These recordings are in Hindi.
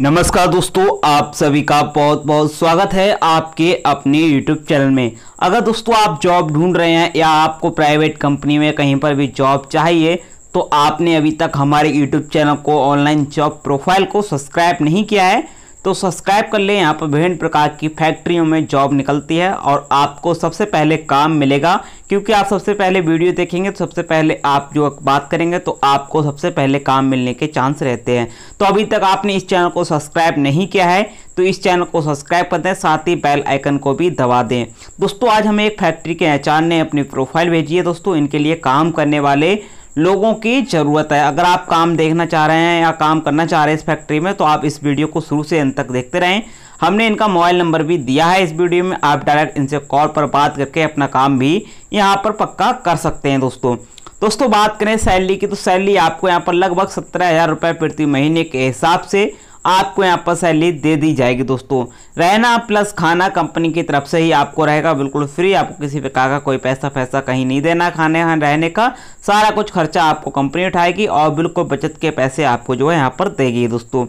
नमस्कार दोस्तों आप सभी का बहुत बहुत स्वागत है आपके अपने YouTube चैनल में अगर दोस्तों आप जॉब ढूंढ रहे हैं या आपको प्राइवेट कंपनी में कहीं पर भी जॉब चाहिए तो आपने अभी तक हमारे YouTube चैनल को ऑनलाइन जॉब प्रोफाइल को सब्सक्राइब नहीं किया है तो सब्सक्राइब कर लें यहाँ पर विभिन्न प्रकार की फैक्ट्रियों में जॉब निकलती है और आपको सबसे पहले काम मिलेगा क्योंकि आप सबसे पहले वीडियो देखेंगे तो सबसे पहले आप जो बात करेंगे तो आपको सबसे पहले काम मिलने के चांस रहते हैं तो अभी तक आपने इस चैनल को सब्सक्राइब नहीं किया है तो इस चैनल को सब्सक्राइब कर दें साथ ही बैल आइकन को भी दबा दें दोस्तों आज हमें एक फैक्ट्री के एच ने अपनी प्रोफाइल भेजी है दोस्तों इनके लिए काम करने वाले लोगों की ज़रूरत है अगर आप काम देखना चाह रहे हैं या काम करना चाह रहे हैं इस फैक्ट्री में तो आप इस वीडियो को शुरू से अंत तक देखते रहें हमने इनका मोबाइल नंबर भी दिया है इस वीडियो में आप डायरेक्ट इनसे कॉल पर बात करके अपना काम भी यहाँ पर पक्का कर सकते हैं दोस्तों दोस्तों बात करें सैलरी की तो सैलरी आपको यहाँ पर लगभग सत्रह हज़ार रुपये प्रति महीने के हिसाब से आपको यहाँ पर सैलरी दे दी जाएगी दोस्तों रहना प्लस खाना कंपनी की तरफ से ही आपको रहेगा बिल्कुल फ्री आपको किसी प्रकार का कोई पैसा पैसा कहीं नहीं देना खाने रहने का सारा कुछ खर्चा आपको कंपनी उठाएगी और बिल्कुल बचत के पैसे आपको जो है यहाँ पर देगी दोस्तों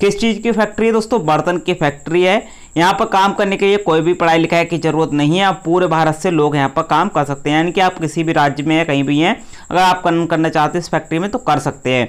किस चीज़ की फैक्ट्री है दोस्तों बर्तन की फैक्ट्री है यहाँ पर काम करने के लिए कोई भी पढ़ाई लिखाई की ज़रूरत नहीं है आप पूरे भारत से लोग यहाँ पर काम कर सकते हैं यानी कि आप किसी भी राज्य में या कहीं भी हैं अगर आप कन करना चाहते हैं इस फैक्ट्री में तो कर सकते हैं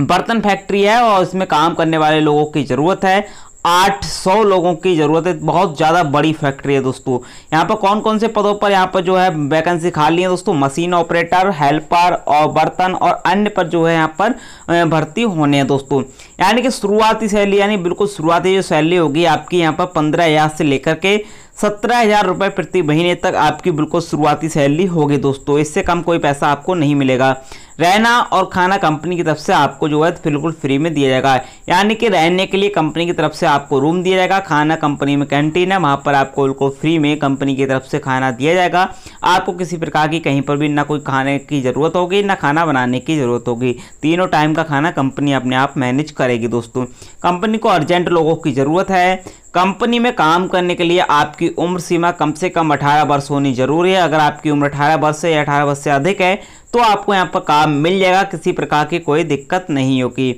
बर्तन फैक्ट्री है और इसमें काम करने वाले लोगों की ज़रूरत है 800 लोगों की ज़रूरत है बहुत ज़्यादा बड़ी फैक्ट्री है दोस्तों यहाँ पर कौन कौन से पदों पर यहाँ पर जो है वैकेंसी खाली है दोस्तों मशीन ऑपरेटर हेल्पर और बर्तन और अन्य पर जो है यहाँ पर भर्ती होने हैं दोस्तों यानी कि शुरुआती सैलरी यानी बिल्कुल शुरुआती जो सैलरी होगी आपकी यहाँ पर पंद्रह हज़ार से लेकर के सत्रह हज़ार रुपये प्रति महीने तक आपकी बिल्कुल शुरुआती सैलरी होगी दोस्तों इससे कम कोई पैसा आपको नहीं मिलेगा रहना और खाना कंपनी की तरफ से आपको जो है बिल्कुल फ्री में दिया जाएगा यानी कि रहने के लिए कंपनी की तरफ से आपको रूम दिया जाएगा खाना कंपनी में कैंटीन है वहाँ पर आपको बिल्कुल फ्री में कंपनी की तरफ से खाना दिया जाएगा आपको किसी प्रकार की कहीं पर भी ना कोई खाने की ज़रूरत होगी ना खाना बनाने की ज़रूरत होगी तीनों टाइम का खाना कंपनी अपने आप मैनेज करेगी दोस्तों कंपनी को अर्जेंट लोगों की ज़रूरत है कंपनी में काम करने के लिए आपकी उम्र सीमा कम से कम 18 वर्ष होनी जरूरी है अगर आपकी उम्र 18 वर्ष से या 18 वर्ष से अधिक है तो आपको यहाँ पर काम मिल जाएगा किसी प्रकार की कोई दिक्कत नहीं होगी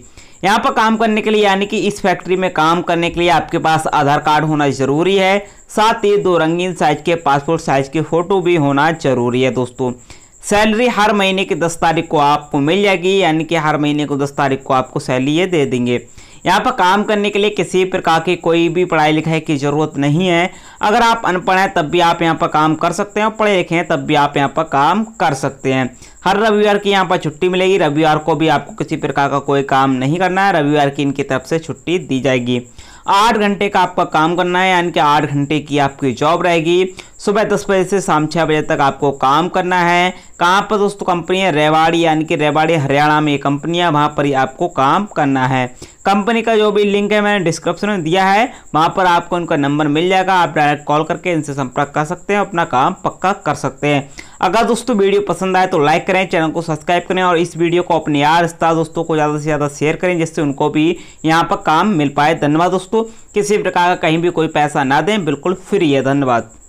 यहाँ पर काम करने के लिए यानी कि इस फैक्ट्री में काम करने के लिए आपके पास आधार कार्ड होना जरूरी है साथ ही दो रंगीन साइज के पासपोर्ट साइज के फ़ोटो भी होना जरूरी है दोस्तों सैलरी हर महीने की दस तारीख को आपको मिल जाएगी यानी कि हर महीने को दस तारीख को आपको सैलरी ये दे देंगे यहाँ पर काम करने के लिए किसी प्रकार की कोई भी पढ़ाई लिखाई की ज़रूरत नहीं है अगर आप अनपढ़ हैं तब भी आप यहाँ पर काम कर सकते हैं पढ़े लिखे हैं तब भी आप यहाँ पर काम कर सकते हैं हर रविवार की यहाँ पर छुट्टी मिलेगी रविवार को भी आपको किसी प्रकार का कोई काम नहीं करना है रविवार की इनकी तरफ से छुट्टी दी जाएगी आठ घंटे का आपका काम करना है यानी कि आठ घंटे की आपकी जॉब रहेगी सुबह दस बजे से शाम छः बजे तक आपको काम करना है कहाँ पर दोस्तों कंपनी है रेवाड़ी यानी कि रेवाड़ी हरियाणा में ये कंपनी है वहाँ पर ही आपको काम करना है कंपनी का जो भी लिंक है मैंने डिस्क्रिप्शन में दिया है वहाँ पर आपको उनका नंबर मिल जाएगा आप डायरेक्ट कॉल करके इनसे संपर्क कर सकते हैं अपना काम पक्का कर सकते हैं अगर दोस्तों वीडियो पसंद आए तो लाइक करें चैनल को सब्सक्राइब करें और इस वीडियो को अपने यार रिश्ता दोस्तों को ज़्यादा से ज़्यादा शेयर करें जिससे उनको भी यहाँ पर काम मिल पाए धन्यवाद दोस्तों किसी प्रकार का कहीं भी कोई पैसा ना दें बिल्कुल फ्री है धन्यवाद